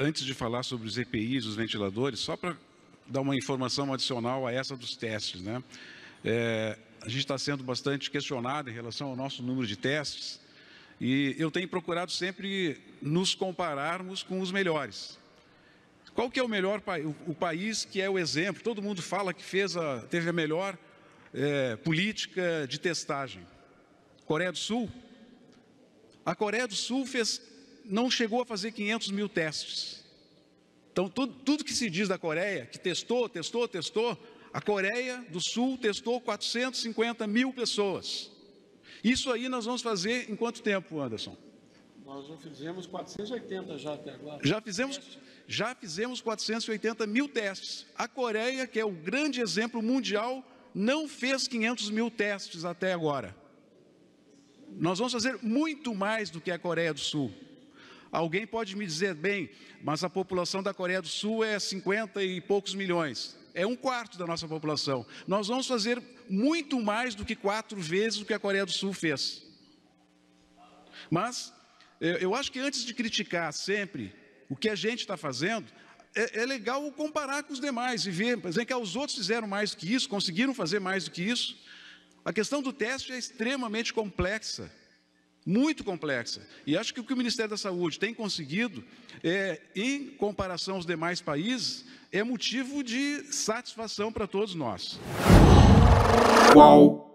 Antes de falar sobre os EPIs, os ventiladores, só para dar uma informação adicional a essa dos testes, né? É, a gente está sendo bastante questionado em relação ao nosso número de testes e eu tenho procurado sempre nos compararmos com os melhores. Qual que é o melhor o, o país que é o exemplo? Todo mundo fala que fez a, teve a melhor é, política de testagem. Coreia do Sul. A Coreia do Sul fez não chegou a fazer 500 mil testes. Então, tudo, tudo, que se diz da Coreia, que testou, testou, testou, a Coreia do Sul testou 450 mil pessoas. Isso aí nós vamos fazer em quanto tempo, Anderson? Nós já fizemos 480 já até agora. Já fizemos, já fizemos 480 mil testes. A Coreia, que é o grande exemplo mundial, não fez 500 mil testes até agora. Nós vamos fazer muito mais do que a Coreia do Sul. Alguém pode me dizer, bem, mas a população da Coreia do Sul é 50 e poucos milhões. É um quarto da nossa população. Nós vamos fazer muito mais do que quatro vezes o que a Coreia do Sul fez. Mas é, eu acho que antes de criticar sempre o que a gente está fazendo, é, é, legal comparar com os demais e ver, por exemplo, que os outros fizeram mais do que isso, conseguiram fazer mais do que isso. A questão do teste é extremamente complexa muito complexa. E acho que o que o Ministério da Saúde tem conseguido, é, em comparação aos demais países, é motivo de satisfação para todos nós. Qual